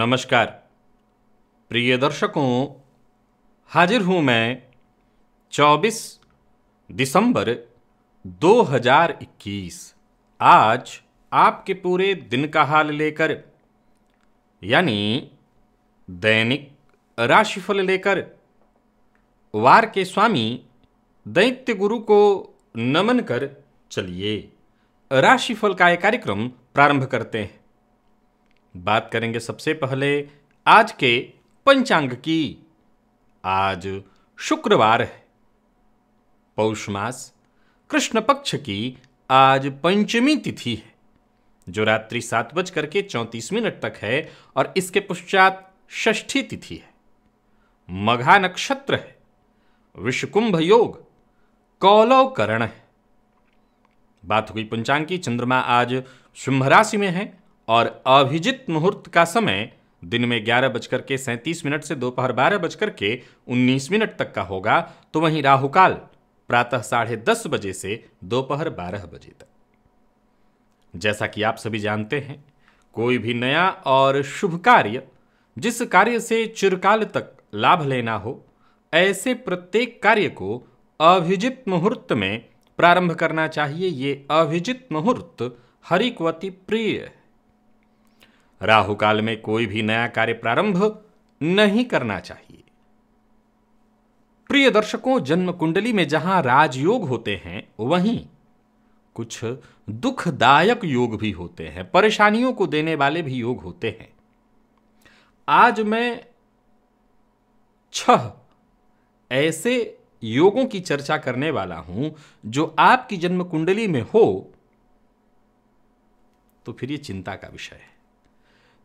नमस्कार प्रिय दर्शकों हाजिर हूं मैं 24 दिसंबर 2021 आज आपके पूरे दिन का हाल लेकर यानी दैनिक राशिफल लेकर वार के स्वामी दैत्य गुरु को नमन कर चलिए राशिफल का यह कार्यक्रम प्रारंभ करते हैं बात करेंगे सबसे पहले आज के पंचांग की आज शुक्रवार है पौष मास कृष्ण पक्ष की आज पंचमी तिथि है जो रात्रि सात बज करके चौंतीस मिनट तक है और इसके पश्चात षष्ठी तिथि है मघा नक्षत्र है विषकुंभ योग कौलव करण है बात हुई पंचांग की चंद्रमा आज सिंह राशि में है और अभिजित मुहूर्त का समय दिन में ग्यारह बजकर के सैंतीस मिनट से दोपहर बारह बजकर के उन्नीस मिनट तक का होगा तो वहीं राहुकाल प्रातः साढ़े दस बजे से दोपहर बारह बजे तक जैसा कि आप सभी जानते हैं कोई भी नया और शुभ कार्य जिस कार्य से चिरकाल तक लाभ लेना हो ऐसे प्रत्येक कार्य को अभिजित मुहूर्त में प्रारंभ करना चाहिए ये अभिजित मुहूर्त हरिकवती प्रिय है राहु काल में कोई भी नया कार्य प्रारंभ नहीं करना चाहिए प्रिय दर्शकों जन्म कुंडली में जहां राजयोग होते हैं वहीं कुछ दुखदायक योग भी होते हैं परेशानियों को देने वाले भी योग होते हैं आज मैं छह ऐसे योगों की चर्चा करने वाला हूं जो आपकी जन्म कुंडली में हो तो फिर यह चिंता का विषय है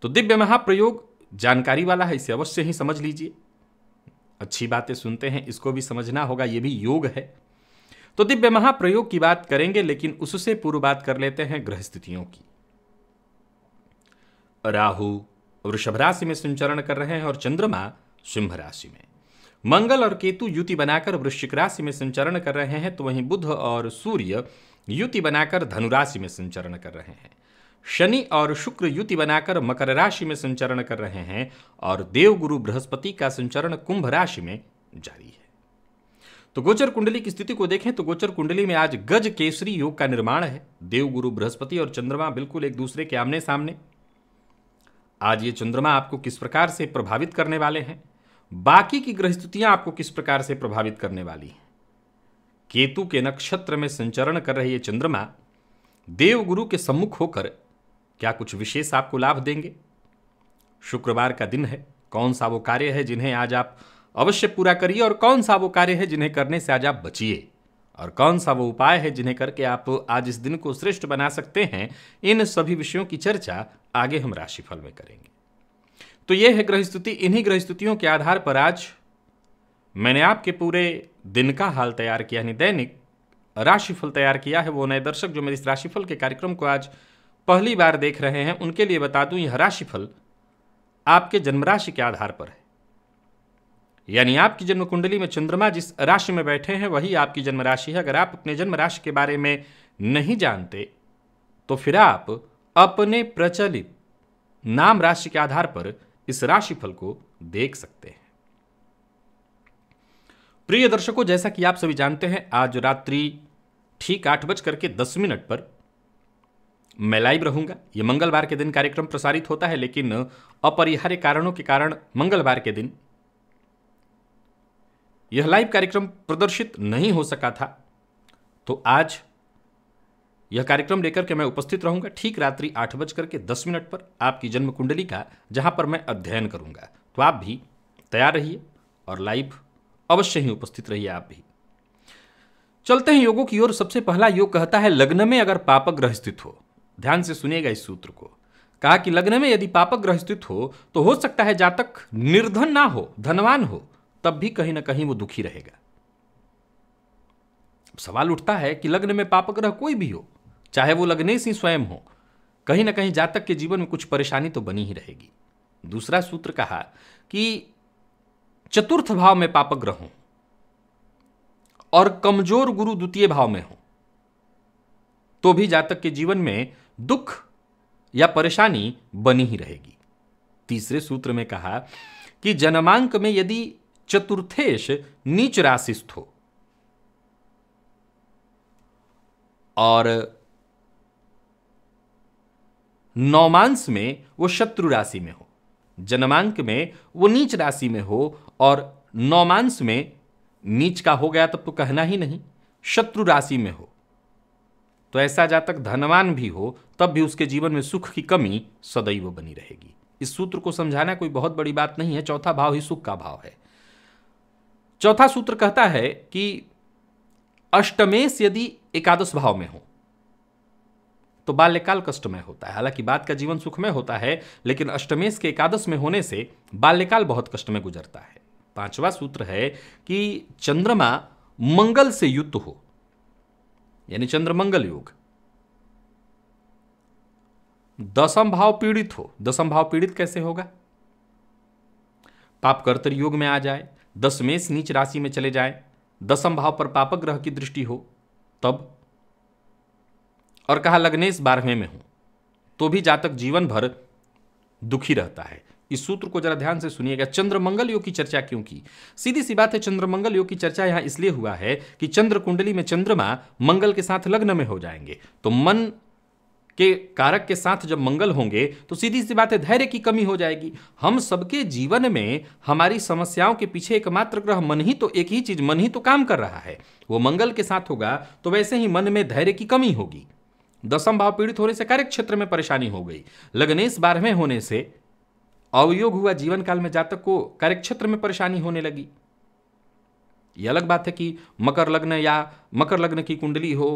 तो दिव्य महाप्रयोग जानकारी वाला है इसे अवश्य ही समझ लीजिए अच्छी बातें सुनते हैं इसको भी समझना होगा ये भी योग है तो दिव्य महाप्रयोग की बात करेंगे लेकिन उससे पूर्व बात कर लेते हैं ग्रह स्थितियों की राहु वृषभ राशि में संचरण कर रहे हैं और चंद्रमा सिंह राशि में मंगल और केतु युति बनाकर वृश्चिक राशि में संचरण कर रहे हैं तो वहीं बुध और सूर्य युति बनाकर धनुराशि में संचरण कर रहे हैं शनि और शुक्र युति बनाकर मकर राशि में संचरण कर रहे हैं और देवगुरु बृहस्पति का संचरण कुंभ राशि में जारी है तो गोचर कुंडली की स्थिति को देखें तो गोचर कुंडली में आज गज केसरी योग का निर्माण है देवगुरु बृहस्पति और चंद्रमा बिल्कुल एक दूसरे के आमने सामने आज ये चंद्रमा आपको किस प्रकार से प्रभावित करने वाले हैं बाकी की ग्रह स्थितियां आपको किस प्रकार से प्रभावित करने वाली हैं केतु के नक्षत्र में संचरण कर रहे ये चंद्रमा देवगुरु के सम्मुख होकर क्या कुछ विशेष आपको लाभ देंगे शुक्रवार का दिन है कौन सा वो कार्य है जिन्हें आज आप अवश्य पूरा करिए और कौन सा वो कार्य है जिन्हें करने से आज आप बचिए और कौन सा वो उपाय है जिन्हें करके आप आज इस दिन को श्रेष्ठ बना सकते हैं इन सभी विषयों की चर्चा आगे हम राशिफल में करेंगे तो यह है ग्रह स्तुति इन्हीं ग्रह स्तुतियों के आधार पर आज मैंने आपके पूरे दिन का हाल तैयार किया यानी दैनिक राशिफल तैयार किया है वो नए दर्शक जो मेरे इस राशिफल के कार्यक्रम को आज पहली बार देख रहे हैं उनके लिए बता दूं यह राशिफल आपके जन्म राशि के आधार पर है यानी आपकी जन्म कुंडली में चंद्रमा जिस राशि में बैठे हैं वही आपकी जन्म राशि है अगर आप अपने जन्म राशि के बारे में नहीं जानते तो फिर आप अपने प्रचलित नाम राशि के आधार पर इस राशिफल को देख सकते हैं प्रिय दर्शकों जैसा कि आप सभी जानते हैं आज रात्रि ठीक आठ बज करके दस मिनट पर मैं लाइव रहूंगा ये मंगलवार के दिन कार्यक्रम प्रसारित होता है लेकिन अपरिहार्य कारणों के कारण मंगलवार के दिन यह लाइव कार्यक्रम प्रदर्शित नहीं हो सका था तो आज यह कार्यक्रम लेकर के मैं उपस्थित रहूंगा ठीक रात्रि आठ बज करके दस मिनट पर आपकी जन्म कुंडली का जहां पर मैं अध्ययन करूंगा तो आप भी तैयार रहिए और लाइव अवश्य ही उपस्थित रहिए आप भी चलते हैं योगों की ओर सबसे पहला योग कहता है लग्न में अगर पापग्रह स्थित हो ध्यान से सुनेगा इस सूत्र को कहा कि लग्न में यदि पापक ग्रह स्थित हो तो हो सकता है जातक निर्धन ना हो धनवान हो तब भी कहीं ना कहीं वो दुखी रहेगा सवाल उठता है कि लग्न में पापक ग्रह कोई भी हो चाहे वो लग्ने से स्वयं हो कहीं ना कहीं जातक के जीवन में कुछ परेशानी तो बनी ही रहेगी दूसरा सूत्र कहा कि चतुर्थ भाव में पापक ग्रह हो और कमजोर गुरु द्वितीय भाव में हो तो भी जातक के जीवन में दुख या परेशानी बनी ही रहेगी तीसरे सूत्र में कहा कि जन्मांक में यदि चतुर्थेश नीच राशिस्थ हो और नौमांस में वो शत्रु राशि में हो जन्मांक में वो नीच राशि में हो और नौमांस में नीच का हो गया तब तो कहना ही नहीं शत्रु राशि में हो तो ऐसा जातक धनवान भी हो तब भी उसके जीवन में सुख की कमी सदैव बनी रहेगी इस सूत्र को समझाना कोई बहुत बड़ी बात नहीं है चौथा भाव ही सुख का भाव है चौथा सूत्र कहता है कि अष्टमेश यदि एकादश भाव में हो तो बाल्यकाल कष्टमय होता है हालांकि बाद का जीवन सुखमय होता है लेकिन अष्टमेश के एकादश में होने से बाल्यकाल बहुत कष्टमय गुजरता है पांचवा सूत्र है कि चंद्रमा मंगल से युक्त हो यानी चंद्रमंगल योग दसम भाव पीड़ित हो दसम भाव पीड़ित कैसे होगा पाप कर्तर योग में आ जाए दसमेश नीच राशि में चले जाए दसम भाव पर पापक ग्रह की दृष्टि हो तब और कहा लग्नेश बारहवें में हो तो भी जातक जीवन भर दुखी रहता है इस सूत्र को जरा ध्यान से सुनिएगा चंद्रमंगल योग की चर्चा क्यों की सीधी सी बात है चंद्रमंगल योग की चर्चा यहां इसलिए हुआ है कि चंद्र कुंडली में चंद्रमा मंगल के साथ लग्न में हो जाएंगे तो मन के कारक के साथ जब मंगल होंगे तो सीधी सी बात है धैर्य की कमी हो जाएगी हम सबके जीवन में हमारी समस्याओं के पीछे एकमात्र ग्रह मन ही तो एक ही चीज मन ही तो काम कर रहा है वो मंगल के साथ होगा तो वैसे ही मन में धैर्य की कमी होगी दसम भाव पीड़ित होने से कार्य क्षेत्र में परेशानी हो गई लग्नेश बारहवें होने से अवयोग हुआ जीवन काल में जातक को कार्यक्षेत्र में परेशानी होने लगी यह अलग बात है कि मकर लग्न या मकर लग्न की कुंडली हो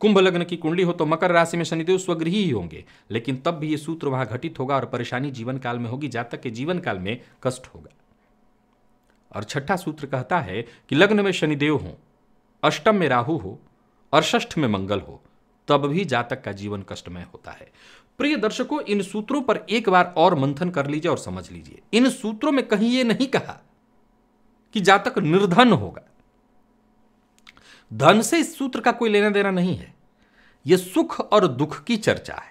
कुंभ लग्न की कुंडली हो तो मकर राशि में शनिदेव स्वगृही ही होंगे लेकिन तब भी ये सूत्र वहां घटित होगा और परेशानी जीवन काल में होगी जातक के जीवन काल में कष्ट होगा और छठा सूत्र कहता है कि लग्न में शनिदेव हो अष्टम में राहु हो और षष्ठ में मंगल हो तब भी जातक का जीवन कष्टमय होता है प्रिय दर्शकों इन सूत्रों पर एक बार और मंथन कर लीजिए और समझ लीजिए इन सूत्रों में कहीं यह नहीं कहा कि जातक निर्धन होगा धन से इस सूत्र का कोई लेना देना नहीं है यह सुख और दुख की चर्चा है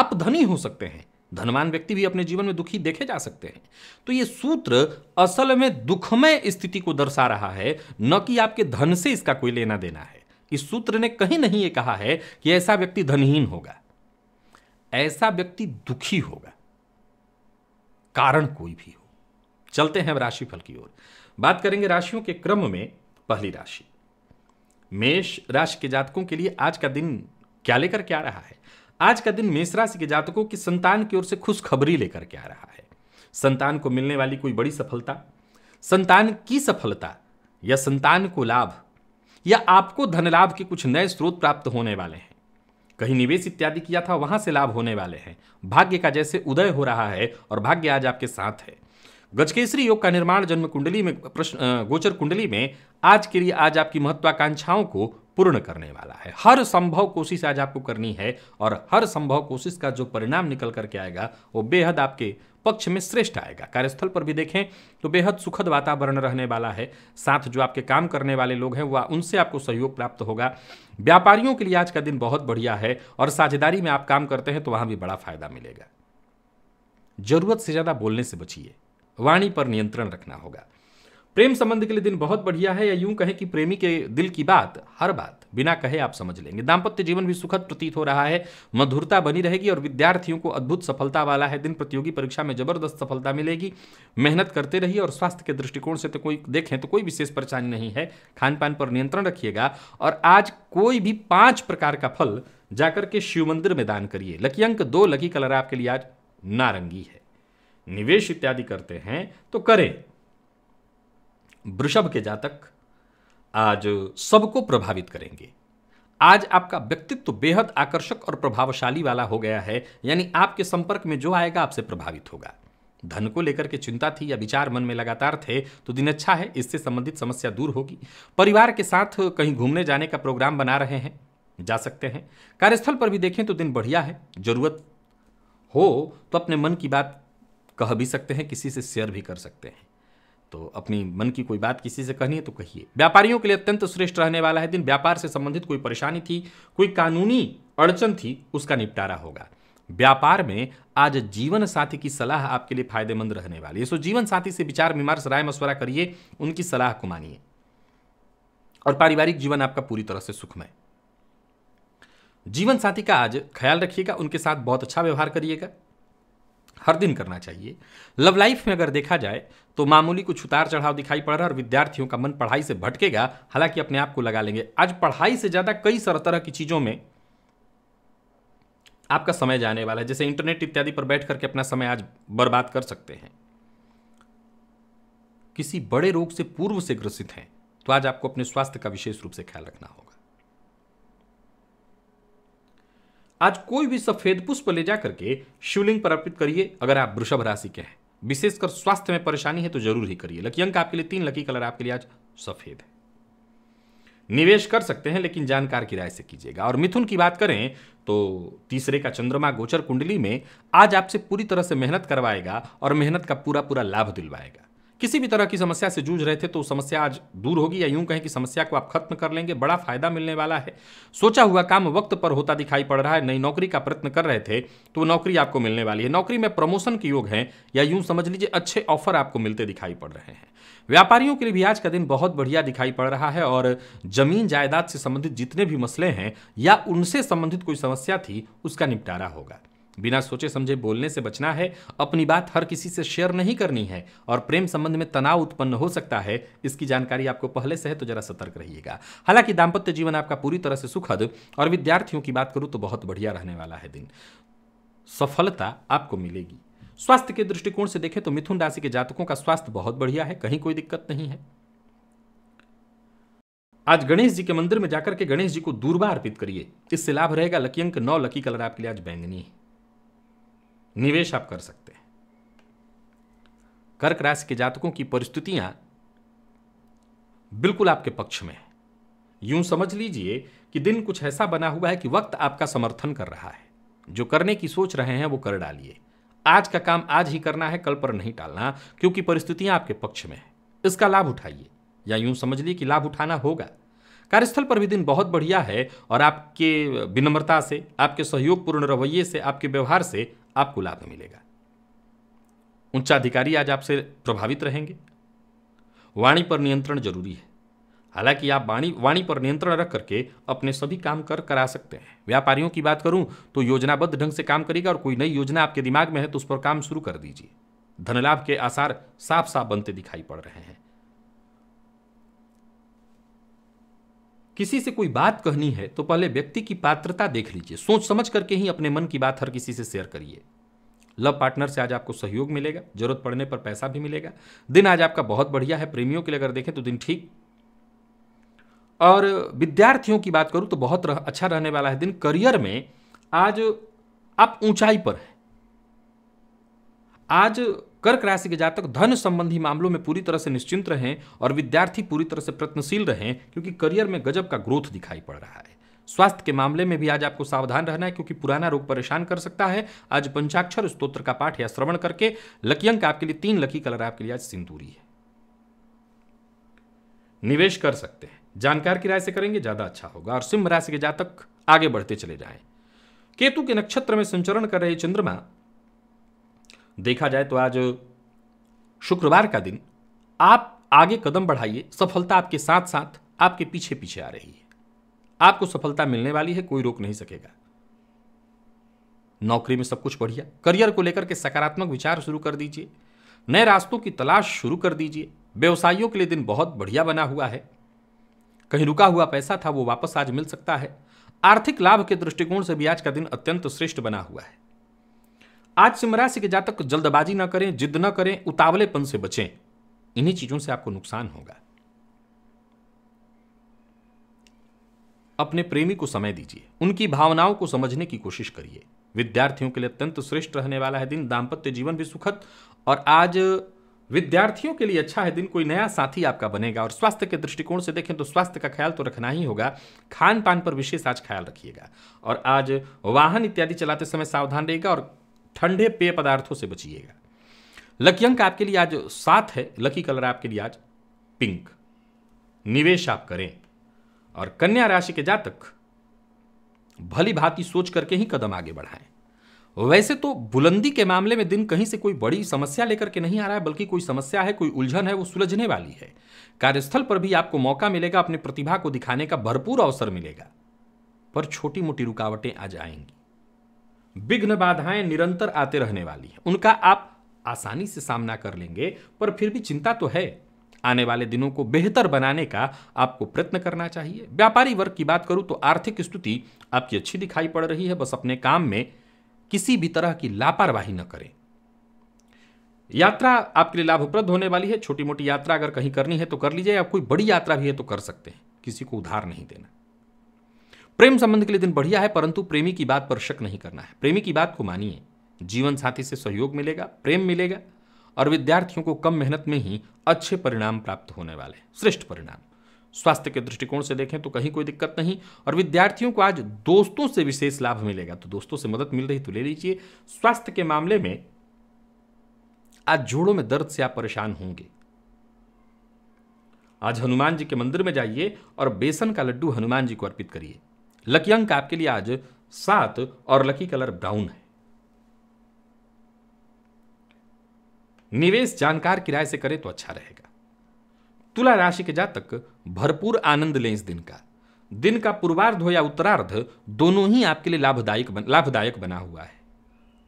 आप धनी हो सकते हैं धनवान व्यक्ति भी अपने जीवन में दुखी देखे जा सकते हैं तो यह सूत्र असल में दुखमय स्थिति को दर्शा रहा है न कि आपके धन से इसका कोई लेना देना है इस सूत्र ने कहीं नहीं ये कहा है कि ऐसा व्यक्ति धनहीन होगा ऐसा व्यक्ति दुखी होगा कारण कोई भी हो चलते हैं राशि फल की ओर बात करेंगे राशियों के क्रम में पहली राशि मेष राशि के जातकों के लिए आज का दिन क्या लेकर के आ रहा है आज का दिन मेष राशि के जातकों की संतान की ओर से खुशखबरी लेकर के आ रहा है संतान को मिलने वाली कोई बड़ी सफलता संतान की सफलता या संतान को लाभ या आपको धन लाभ के कुछ नए स्रोत प्राप्त होने वाले हैं कहीं निवेश इत्यादि किया था वहां से लाभ होने वाले हैं भाग्य का जैसे उदय हो रहा है और भाग्य आज आपके साथ है गजकेसरी योग का निर्माण जन्म कुंडली में प्रश्न गोचर कुंडली में आज के लिए आज आपकी महत्वाकांक्षाओं को पूर्ण करने वाला है हर संभव कोशिश आज आपको करनी है और हर संभव कोशिश का जो परिणाम निकल करके आएगा वो बेहद आपके पक्ष में श्रेष्ठ आएगा कार्यस्थल पर भी देखें तो बेहद सुखद वातावरण रहने वाला है साथ जो आपके काम करने वाले लोग हैं वह उनसे आपको सहयोग प्राप्त होगा व्यापारियों के लिए आज का दिन बहुत बढ़िया है और साझेदारी में आप काम करते हैं तो वहां भी बड़ा फायदा मिलेगा जरूरत से ज़्यादा बोलने से बचिए वाणी पर नियंत्रण रखना होगा प्रेम संबंध के लिए दिन बहुत बढ़िया है या यूं कहें कि प्रेमी के दिल की बात हर बात बिना कहे आप समझ लेंगे दाम्पत्य जीवन भी सुखद प्रतीत हो रहा है मधुरता बनी रहेगी और विद्यार्थियों को अद्भुत सफलता वाला है दिन प्रतियोगी परीक्षा में जबरदस्त सफलता मिलेगी मेहनत करते रहिए और स्वास्थ्य के दृष्टिकोण से तो कोई देखें तो कोई विशेष परेशानी नहीं है खान पान पर नियंत्रण रखिएगा और आज कोई भी पाँच प्रकार का फल जाकर के शिव मंदिर में दान करिए लकी अंक दो लकी कलर आपके लिए आज नारंगी है निवेश इत्यादि करते हैं तो करें वृषभ के जातक आज सबको प्रभावित करेंगे आज आपका व्यक्तित्व बेहद आकर्षक और प्रभावशाली वाला हो गया है यानी आपके संपर्क में जो आएगा आपसे प्रभावित होगा धन को लेकर के चिंता थी या विचार मन में लगातार थे तो दिन अच्छा है इससे संबंधित समस्या दूर होगी परिवार के साथ कहीं घूमने जाने का प्रोग्राम बना रहे हैं जा सकते हैं कार्यस्थल पर भी देखें तो दिन बढ़िया है जरूरत हो तो अपने मन की बात कह भी सकते हैं किसी से शेयर भी कर सकते हैं तो अपनी मन की कोई बात किसी से कहनी है तो कहिए व्यापारियों के लिए अत्यंत श्रेष्ठ रहने वाला है दिन व्यापार से संबंधित कोई परेशानी थी कोई कानूनी अड़चन थी उसका निपटारा होगा व्यापार में आज जीवन साथी की सलाह आपके लिए फायदेमंद रहने वाली है सो जीवन साथी से विचार विमर्श राय मशवरा करिए उनकी सलाह को मानिए और पारिवारिक जीवन आपका पूरी तरह से सुखमय जीवन साथी का आज ख्याल रखिएगा उनके साथ बहुत अच्छा व्यवहार करिएगा हर दिन करना चाहिए लव लाइफ में अगर देखा जाए तो मामूली कुछ उतार चढ़ाव दिखाई पड़ रहा है और विद्यार्थियों का मन पढ़ाई से भटकेगा हालांकि अपने आप को लगा लेंगे आज पढ़ाई से ज़्यादा कई तरह की चीज़ों में आपका समय जाने वाला है जैसे इंटरनेट इत्यादि पर बैठ करके अपना समय आज बर्बाद कर सकते हैं किसी बड़े रोग से पूर्व से ग्रसित हैं तो आज आपको अपने स्वास्थ्य का विशेष रूप से ख्याल रखना होगा आज कोई भी सफेद पुष्प ले जा करके शिवलिंग पर अर्पित करिए अगर आप वृषभ राशि के हैं विशेषकर स्वास्थ्य में परेशानी है तो जरूर ही करिए लकी अंक आपके लिए तीन लकी कलर आपके लिए आज सफेद है निवेश कर सकते हैं लेकिन जानकार की राय से कीजिएगा और मिथुन की बात करें तो तीसरे का चंद्रमा गोचर कुंडली में आज आपसे पूरी तरह से मेहनत करवाएगा और मेहनत का पूरा पूरा लाभ दिलवाएगा किसी भी तरह की समस्या से जूझ रहे थे तो समस्या आज दूर होगी या यूं कहें कि समस्या को आप खत्म कर लेंगे बड़ा फायदा मिलने वाला है सोचा हुआ काम वक्त पर होता दिखाई पड़ रहा है नई नौकरी का प्रयत्न कर रहे थे तो वो नौकरी आपको मिलने वाली है नौकरी में प्रमोशन के योग हैं या यूं समझ लीजिए अच्छे ऑफर आपको मिलते दिखाई पड़ रहे हैं व्यापारियों के लिए भी आज का दिन बहुत बढ़िया दिखाई पड़ रहा है और जमीन जायदाद से संबंधित जितने भी मसले हैं या उनसे संबंधित कोई समस्या थी उसका निपटारा होगा बिना सोचे समझे बोलने से बचना है अपनी बात हर किसी से शेयर नहीं करनी है और प्रेम संबंध में तनाव उत्पन्न हो सकता है इसकी जानकारी आपको पहले से है तो जरा सतर्क रहिएगा हालांकि दाम्पत्य जीवन आपका पूरी तरह से सुखद और विद्यार्थियों की बात करूं तो बहुत बढ़िया रहने वाला है दिन सफलता आपको मिलेगी स्वास्थ्य के दृष्टिकोण से देखें तो मिथुन राशि के जातकों का स्वास्थ्य बहुत बढ़िया है कहीं कोई दिक्कत नहीं है आज गणेश जी के मंदिर में जाकर के गणेश जी को दूरबा अर्पित करिए इससे लाभ रहेगा लकी अंक नौ लकी कलर आपके लिए आज बैंगनी है निवेश आप कर सकते हैं कर्क राशि के जातकों की परिस्थितियां बिल्कुल आपके पक्ष में है यूं समझ लीजिए कि दिन कुछ ऐसा बना हुआ है कि वक्त आपका समर्थन कर रहा है जो करने की सोच रहे हैं वो कर डालिए आज का काम आज ही करना है कल पर नहीं टालना क्योंकि परिस्थितियां आपके पक्ष में है इसका लाभ उठाइए या यूं समझ लीजिए कि लाभ उठाना होगा कार्यस्थल पर भी दिन बहुत बढ़िया है और आपके विनम्रता से आपके सहयोगपूर्ण रवैये से आपके व्यवहार से आपको लाभ मिलेगा उच्च अधिकारी आज आपसे प्रभावित रहेंगे वाणी पर नियंत्रण जरूरी है हालांकि आप वाणी वाणी पर नियंत्रण रख करके अपने सभी काम कर करा सकते हैं व्यापारियों की बात करूं तो योजनाबद्ध ढंग से काम करेगा और कोई नई योजना आपके दिमाग में है तो उस पर काम शुरू कर दीजिए धनलाभ के आसार साफ साफ बनते दिखाई पड़ रहे हैं किसी से कोई बात कहनी है तो पहले व्यक्ति की पात्रता देख लीजिए सोच समझ करके ही अपने मन की बात हर किसी से शेयर करिए लव पार्टनर से आज आपको सहयोग मिलेगा जरूरत पड़ने पर पैसा भी मिलेगा दिन आज आपका बहुत बढ़िया है प्रेमियों के लिए अगर देखें तो दिन ठीक और विद्यार्थियों की बात करूं तो बहुत रह, अच्छा रहने वाला है दिन करियर में आज आप ऊंचाई पर हैं आज कर्क राशि के जातक धन संबंधी मामलों में पूरी तरह से निश्चिंत रहें और विद्यार्थी पूरी तरह से प्रयत्नशील रहें क्योंकि करियर में गजब का ग्रोथ दिखाई पड़ रहा है स्वास्थ्य के मामले में भी आज आपको सावधान रहना है क्योंकि पुराना रोग परेशान कर सकता है आज पंचाक्षर स्त्रोत्र का पाठ या श्रवण करके लकी अंक आपके लिए तीन लकी कलर आपके लिए आज सिंदूरी है निवेश कर सकते हैं जानकार की राय से करेंगे ज्यादा अच्छा होगा और सिंह राशि के जातक आगे बढ़ते चले जाए केतु के नक्षत्र में संचरण कर रहे चंद्रमा देखा जाए तो आज शुक्रवार का दिन आप आगे कदम बढ़ाइए सफलता आपके साथ साथ आपके पीछे पीछे आ रही है आपको सफलता मिलने वाली है कोई रोक नहीं सकेगा नौकरी में सब कुछ बढ़िया करियर को लेकर के सकारात्मक विचार शुरू कर दीजिए नए रास्तों की तलाश शुरू कर दीजिए व्यवसायियों के लिए दिन बहुत बढ़िया बना हुआ है कहीं रुका हुआ पैसा था वो वापस आज मिल सकता है आर्थिक लाभ के दृष्टिकोण से भी आज का दिन अत्यंत श्रेष्ठ बना हुआ है आज सिंह राशि के जातक जल्दबाजी ना करें जिद ना करें उतावलेपन से बचें इन्हीं चीजों से आपको नुकसान होगा अपने प्रेमी को समय दीजिए उनकी भावनाओं को समझने की कोशिश करिए विद्यार्थियों के लिए अत्यंत श्रेष्ठ रहने वाला है दिन दाम्पत्य जीवन भी सुखद और आज विद्यार्थियों के लिए अच्छा है दिन कोई नया साथी आपका बनेगा और स्वास्थ्य के दृष्टिकोण से देखें तो स्वास्थ्य का ख्याल तो रखना ही होगा खान पान पर विशेष आज ख्याल रखिएगा और आज वाहन इत्यादि चलाते समय सावधान रहेगा और ठंडे पेय पदार्थों से बचिएगा लकी अंक आपके लिए आज सात है लकी कलर आपके लिए आज पिंक निवेश आप करें और कन्या राशि के जातक भली भांति सोच करके ही कदम आगे बढ़ाएं वैसे तो बुलंदी के मामले में दिन कहीं से कोई बड़ी समस्या लेकर के नहीं आ रहा है बल्कि कोई समस्या है कोई उलझन है वो सुलझने वाली है कार्यस्थल पर भी आपको मौका मिलेगा अपनी प्रतिभा को दिखाने का भरपूर अवसर मिलेगा पर छोटी मोटी रुकावटें आ जाएंगी विघ्न बाधाएं निरंतर आते रहने वाली हैं उनका आप आसानी से सामना कर लेंगे पर फिर भी चिंता तो है आने वाले दिनों को बेहतर बनाने का आपको प्रयत्न करना चाहिए व्यापारी वर्ग की बात करूं तो आर्थिक स्थिति आपकी अच्छी दिखाई पड़ रही है बस अपने काम में किसी भी तरह की लापरवाही न करें यात्रा आपके लिए लाभप्रद होने वाली है छोटी मोटी यात्रा अगर कहीं करनी है तो कर लीजिए या कोई बड़ी यात्रा भी है तो कर सकते हैं किसी को उधार नहीं देना प्रेम संबंध के लिए दिन बढ़िया है परंतु प्रेमी की बात पर शक नहीं करना है प्रेमी की बात को मानिए जीवन साथी से सहयोग मिलेगा प्रेम मिलेगा और विद्यार्थियों को कम मेहनत में ही अच्छे परिणाम प्राप्त होने वाले श्रेष्ठ परिणाम स्वास्थ्य के दृष्टिकोण से देखें तो कहीं कोई दिक्कत नहीं और विद्यार्थियों को आज दोस्तों से विशेष लाभ मिलेगा तो दोस्तों से मदद मिल रही तो ले लीजिए स्वास्थ्य के मामले में आज जोड़ों में दर्द से आप परेशान होंगे आज हनुमान जी के मंदिर में जाइए और बेसन का लड्डू हनुमान जी को अर्पित करिए लकी अंक आपके लिए आज सात और लकी कलर ब्राउन है निवेश जानकार किराए से करें तो अच्छा रहेगा तुला राशि के जातक भरपूर आनंद लें इस दिन का दिन का पूर्वार्ध हो या उत्तरार्ध दोनों ही आपके लिए लाभदायक बन, लाभदायक बना हुआ है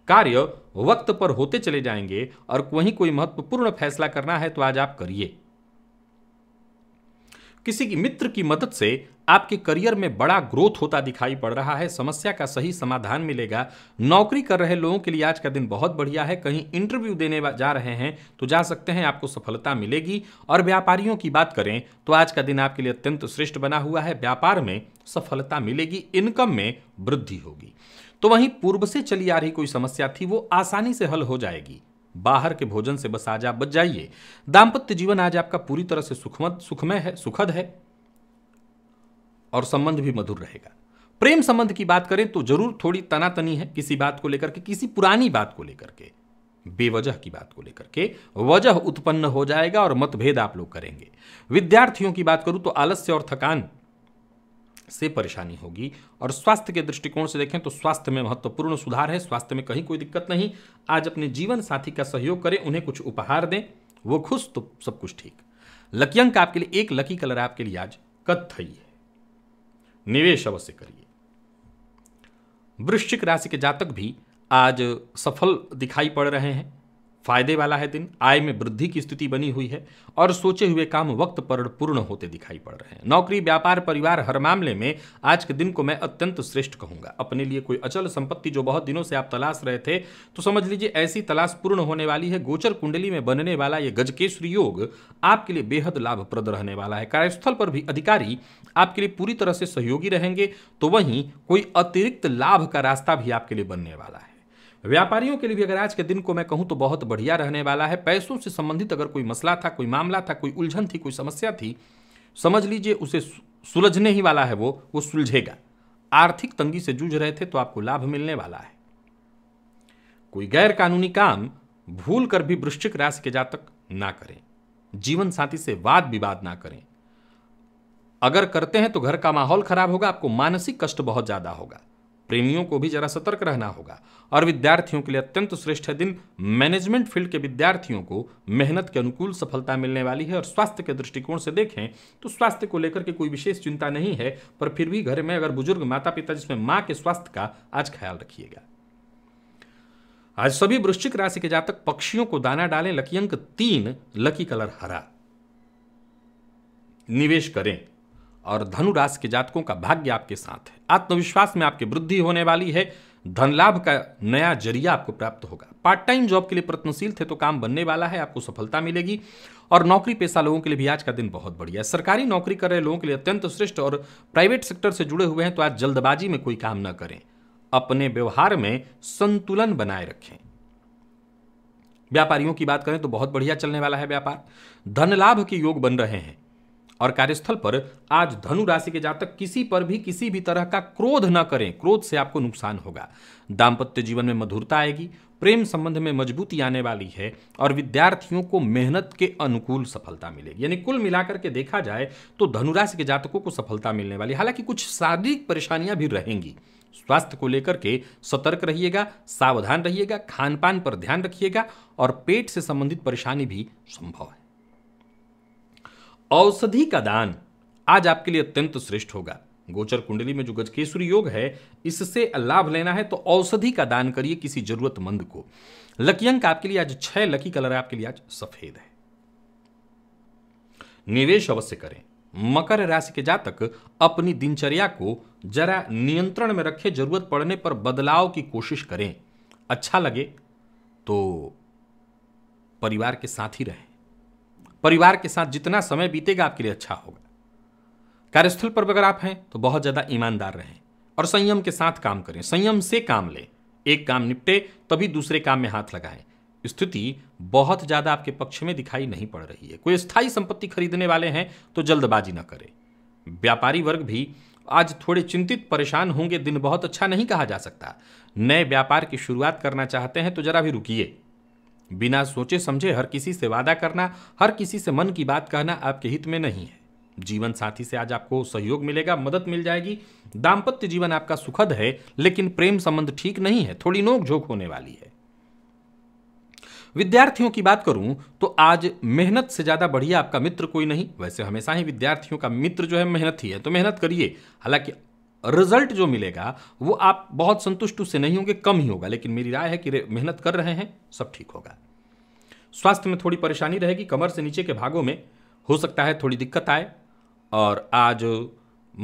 कार्य वक्त पर होते चले जाएंगे और वहीं कोई महत्वपूर्ण फैसला करना है तो आज आप करिए किसी की मित्र की मदद से आपके करियर में बड़ा ग्रोथ होता दिखाई पड़ रहा है समस्या का सही समाधान मिलेगा नौकरी कर रहे लोगों के लिए आज का दिन बहुत बढ़िया है कहीं इंटरव्यू देने जा रहे हैं तो जा सकते हैं आपको सफलता मिलेगी और व्यापारियों की बात करें तो आज का दिन आपके लिए अत्यंत श्रेष्ठ बना हुआ है व्यापार में सफलता मिलेगी इनकम में वृद्धि होगी तो वहीं पूर्व से चली आ रही कोई समस्या थी वो आसानी से हल हो जाएगी बाहर के भोजन से बस आज आप बच जाइए दाम्पत्य जीवन आज आपका पूरी तरह से सुखमद सुखमय है सुखद है और संबंध भी मधुर रहेगा प्रेम संबंध की बात करें तो जरूर थोड़ी तनातनी है किसी बात को लेकर के किसी पुरानी बात को लेकर के बेवजह की बात को लेकर के वजह उत्पन्न हो जाएगा और मतभेद आप लोग करेंगे विद्यार्थियों की बात करूं तो आलस्य और थकान से परेशानी होगी और स्वास्थ्य के दृष्टिकोण से देखें तो स्वास्थ्य में महत्वपूर्ण सुधार है स्वास्थ्य में कहीं कोई दिक्कत नहीं आज अपने जीवन साथी का सहयोग करें उन्हें कुछ उपहार दें वो खुश तो सब कुछ ठीक लकी अंक आपके लिए एक लकी कलर आपके लिए आज कथई है निवेश अवश्य करिए वृश्चिक राशि के जातक भी आज सफल दिखाई पड़ रहे हैं फायदे वाला है दिन आय में वृद्धि की स्थिति बनी हुई है और सोचे हुए काम वक्त पर पूर्ण होते दिखाई पड़ रहे हैं नौकरी व्यापार परिवार हर मामले में आज के दिन को मैं अत्यंत श्रेष्ठ कहूंगा अपने लिए कोई अचल संपत्ति जो बहुत दिनों से आप तलाश रहे थे तो समझ लीजिए ऐसी तलाश पूर्ण होने वाली है गोचर कुंडली में बनने वाला ये गजकेश्वरी योग आपके लिए बेहद लाभप्रद रहने वाला है कार्यस्थल पर भी अधिकारी आपके लिए पूरी तरह से सहयोगी रहेंगे तो वहीं कोई अतिरिक्त लाभ का रास्ता भी आपके लिए बनने वाला है व्यापारियों के लिए भी अगर आज के दिन को मैं कहूँ तो बहुत बढ़िया रहने वाला है पैसों से संबंधित अगर कोई मसला था कोई मामला था कोई उलझन थी कोई समस्या थी समझ लीजिए उसे सुलझने ही वाला है वो वो सुलझेगा आर्थिक तंगी से जूझ रहे थे तो आपको लाभ मिलने वाला है कोई गैर कानूनी काम भूल कर भी वृश्चिक राशि के जातक ना करें जीवन साथी से वाद विवाद ना करें अगर करते हैं तो घर का माहौल खराब होगा आपको मानसिक कष्ट बहुत ज़्यादा होगा प्रेमियों को भी जरा सतर्क रहना होगा और विद्यार्थियों के लिए अत्यंत श्रेष्ठ दिन मैनेजमेंट फील्ड के विद्यार्थियों को मेहनत के अनुकूल सफलता मिलने वाली है और स्वास्थ्य के दृष्टिकोण से देखें तो स्वास्थ्य को लेकर के कोई विशेष चिंता नहीं है पर फिर भी घर में अगर बुजुर्ग माता पिता जिसमें माँ के स्वास्थ्य का आज ख्याल रखिएगा आज सभी वृश्चिक राशि के जातक पक्षियों को दाना डालें लकी अंक तीन लकी कलर हरा निवेश करें और धनु राशि के जातकों का भाग्य आपके साथ है आत्मविश्वास में आपकी वृद्धि होने वाली है धन लाभ का नया जरिया आपको प्राप्त होगा पार्ट टाइम जॉब के लिए प्रयत्नशील थे तो काम बनने वाला है आपको सफलता मिलेगी और नौकरी पेशा लोगों के लिए भी आज का दिन बहुत बढ़िया है सरकारी नौकरी कर रहे लोगों के लिए अत्यंत श्रेष्ठ और प्राइवेट सेक्टर से जुड़े हुए हैं तो आज जल्दबाजी में कोई काम न करें अपने व्यवहार में संतुलन बनाए रखें व्यापारियों की बात करें तो बहुत बढ़िया चलने वाला है व्यापार धन लाभ के योग बन रहे हैं और कार्यस्थल पर आज धनु राशि के जातक किसी पर भी किसी भी तरह का क्रोध न करें क्रोध से आपको नुकसान होगा दाम्पत्य जीवन में मधुरता आएगी प्रेम संबंध में मजबूती आने वाली है और विद्यार्थियों को मेहनत के अनुकूल सफलता मिलेगी यानी कुल मिलाकर के देखा जाए तो धनुराशि के जातकों को सफलता मिलने वाली हालांकि कुछ शारीरिक परेशानियां भी रहेंगी स्वास्थ्य को लेकर के सतर्क रहिएगा सावधान रहिएगा खान पान पर ध्यान रखिएगा और पेट से संबंधित परेशानी भी संभव है औषधि का दान आज आपके लिए अत्यंत श्रेष्ठ होगा गोचर कुंडली में जो गजकेश्वरी योग है इससे लाभ लेना है तो औषधि का दान करिए किसी जरूरतमंद को लकी अंक आपके लिए आज छह लकी कलर आपके लिए आज सफेद है निवेश अवश्य करें मकर राशि के जातक अपनी दिनचर्या को जरा नियंत्रण में रखें जरूरत पड़ने पर बदलाव की कोशिश करें अच्छा लगे तो परिवार के साथ ही रहें परिवार के साथ जितना समय बीतेगा आपके लिए अच्छा होगा कार्यस्थल पर अगर आप हैं तो बहुत ज़्यादा ईमानदार रहें और संयम के साथ काम करें संयम से काम लें एक काम निपटे तभी दूसरे काम में हाथ लगाएं स्थिति बहुत ज़्यादा आपके पक्ष में दिखाई नहीं पड़ रही है कोई स्थायी संपत्ति खरीदने वाले हैं तो जल्दबाजी न करें व्यापारी वर्ग भी आज थोड़े चिंतित परेशान होंगे दिन बहुत अच्छा नहीं कहा जा सकता नए व्यापार की शुरुआत करना चाहते हैं तो जरा भी रुकिए बिना सोचे समझे हर किसी से वादा करना हर किसी से मन की बात कहना आपके हित में नहीं है जीवन साथी से आज आपको सहयोग मिलेगा मदद मिल जाएगी दाम्पत्य जीवन आपका सुखद है लेकिन प्रेम संबंध ठीक नहीं है थोड़ी नोकझोंक होने वाली है विद्यार्थियों की बात करूं तो आज मेहनत से ज़्यादा बढ़िया आपका मित्र कोई नहीं वैसे हमेशा ही विद्यार्थियों का मित्र जो है मेहनत ही है तो मेहनत करिए हालांकि रिजल्ट जो मिलेगा वो आप बहुत संतुष्ट उससे नहीं होंगे कम ही होगा लेकिन मेरी राय है कि मेहनत कर रहे हैं सब ठीक होगा स्वास्थ्य में थोड़ी परेशानी रहेगी कमर से नीचे के भागों में हो सकता है थोड़ी दिक्कत आए और आज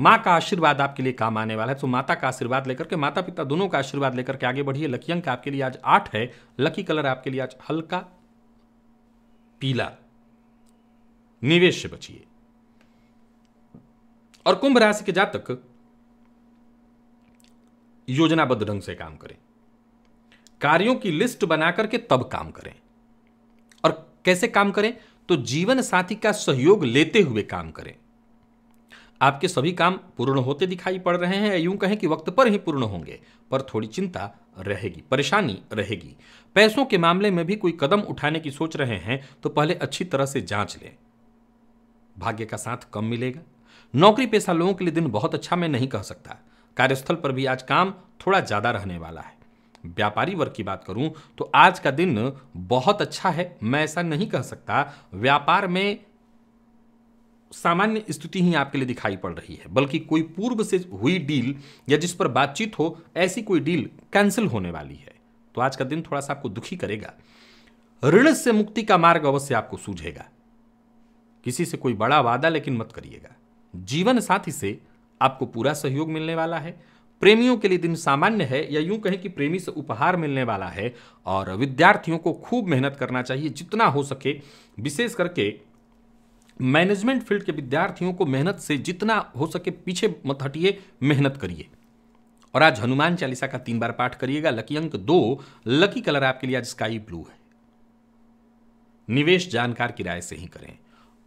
माँ का आशीर्वाद आपके लिए काम आने वाला है तो माता का आशीर्वाद लेकर के माता पिता दोनों का आशीर्वाद लेकर के आगे बढ़िए लकी अंक आपके लिए आज आठ है लकी कलर आपके लिए आज हल्का पीला निवेश से बचिए और कुंभ राशि के जातक योजनाबद्ध ढंग से काम करें कार्यों की लिस्ट बना करके तब काम करें और कैसे काम करें तो जीवन साथी का सहयोग लेते हुए काम करें आपके सभी काम पूर्ण होते दिखाई पड़ रहे हैं यूं कहें कि वक्त पर ही पूर्ण होंगे पर थोड़ी चिंता रहेगी परेशानी रहेगी पैसों के मामले में भी कोई कदम उठाने की सोच रहे हैं तो पहले अच्छी तरह से जांच लें भाग्य का साथ कम मिलेगा नौकरी पेशा लोगों के लिए दिन बहुत अच्छा मैं नहीं कह सकता कार्यस्थल पर भी आज काम थोड़ा ज़्यादा रहने वाला है व्यापारी वर्ग की बात करूं तो आज का दिन बहुत अच्छा है मैं ऐसा नहीं कह सकता व्यापार में सामान्य स्थिति ही आपके लिए दिखाई पड़ रही है बल्कि कोई पूर्व से हुई डील या जिस पर बातचीत हो ऐसी कोई डील कैंसिल होने वाली है तो आज का दिन थोड़ा सा आपको दुखी करेगा ऋण से मुक्ति का मार्ग अवश्य आपको सूझेगा किसी से कोई बड़ा वादा लेकिन मत करिएगा जीवन साथी से आपको पूरा सहयोग मिलने वाला है प्रेमियों के लिए दिन सामान्य है या यूं कहें कि प्रेमी से उपहार मिलने वाला है और विद्यार्थियों को खूब मेहनत करना चाहिए जितना हो सके विशेष करके मैनेजमेंट फील्ड के विद्यार्थियों को मेहनत से जितना हो सके पीछे मत हटिए मेहनत करिए और आज हनुमान चालीसा का तीन बार पाठ करिएगा लकी अंक दो लकी कलर आपके लिए आज स्काई ब्लू है निवेश जानकार किराए से ही करें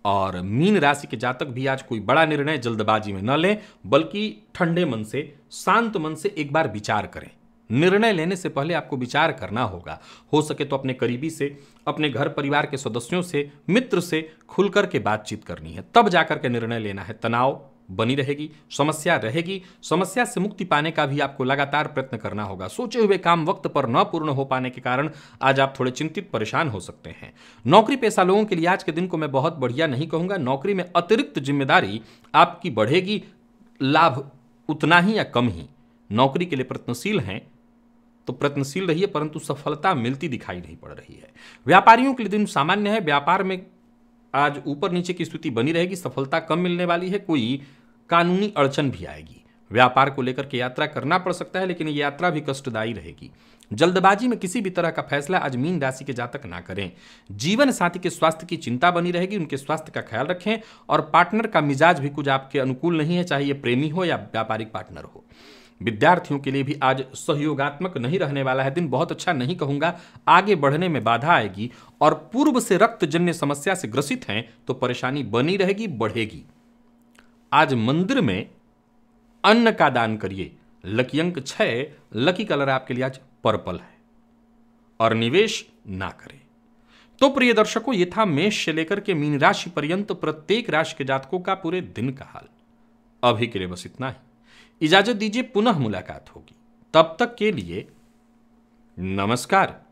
और मीन राशि के जातक भी आज कोई बड़ा निर्णय जल्दबाजी में न लें बल्कि ठंडे मन से शांत मन से एक बार विचार करें निर्णय लेने से पहले आपको विचार करना होगा हो सके तो अपने करीबी से अपने घर परिवार के सदस्यों से मित्र से खुल के बातचीत करनी है तब जाकर के निर्णय लेना है तनाव बनी रहेगी समस्या रहेगी समस्या से मुक्ति पाने का भी आपको लगातार प्रयत्न करना होगा सोचे हुए काम वक्त पर न पूर्ण हो पाने के कारण आज आप थोड़े चिंतित परेशान हो सकते हैं नौकरी पेशा लोगों के लिए आज के दिन को मैं बहुत बढ़िया नहीं कहूंगा नौकरी में अतिरिक्त जिम्मेदारी आपकी बढ़ेगी लाभ उतना ही या कम ही नौकरी के लिए प्रयत्नशील हैं तो प्रयत्नशील रहिए परंतु सफलता मिलती दिखाई नहीं पड़ रही है व्यापारियों के लिए दिन सामान्य है व्यापार में आज ऊपर नीचे की स्थिति बनी रहेगी सफलता कम मिलने वाली है कोई कानूनी अड़चन भी आएगी व्यापार को लेकर के यात्रा करना पड़ सकता है लेकिन यात्रा भी कष्टदायी रहेगी जल्दबाजी में किसी भी तरह का फैसला आज मीन राशि के जातक ना करें जीवन साथी के स्वास्थ्य की चिंता बनी रहेगी उनके स्वास्थ्य का ख्याल रखें और पार्टनर का मिजाज भी कुछ आपके अनुकूल नहीं है चाहे ये प्रेमी हो या व्यापारिक पार्टनर हो विद्यार्थियों के लिए भी आज सहयोगात्मक नहीं रहने वाला है दिन बहुत अच्छा नहीं कहूंगा आगे बढ़ने में बाधा आएगी और पूर्व से रक्तजन्य समस्या से ग्रसित हैं तो परेशानी बनी रहेगी बढ़ेगी आज मंदिर में अन्न का दान करिए लकी अंक छः लकी कलर आपके लिए आज पर्पल है और निवेश ना करें तो प्रिय दर्शकों ये था मेष से लेकर के मीन राशि पर्यंत प्रत्येक राशि के जातकों का पूरे दिन का हाल अभी के लिए बस इतना ही इजाजत दीजिए पुनः मुलाकात होगी तब तक के लिए नमस्कार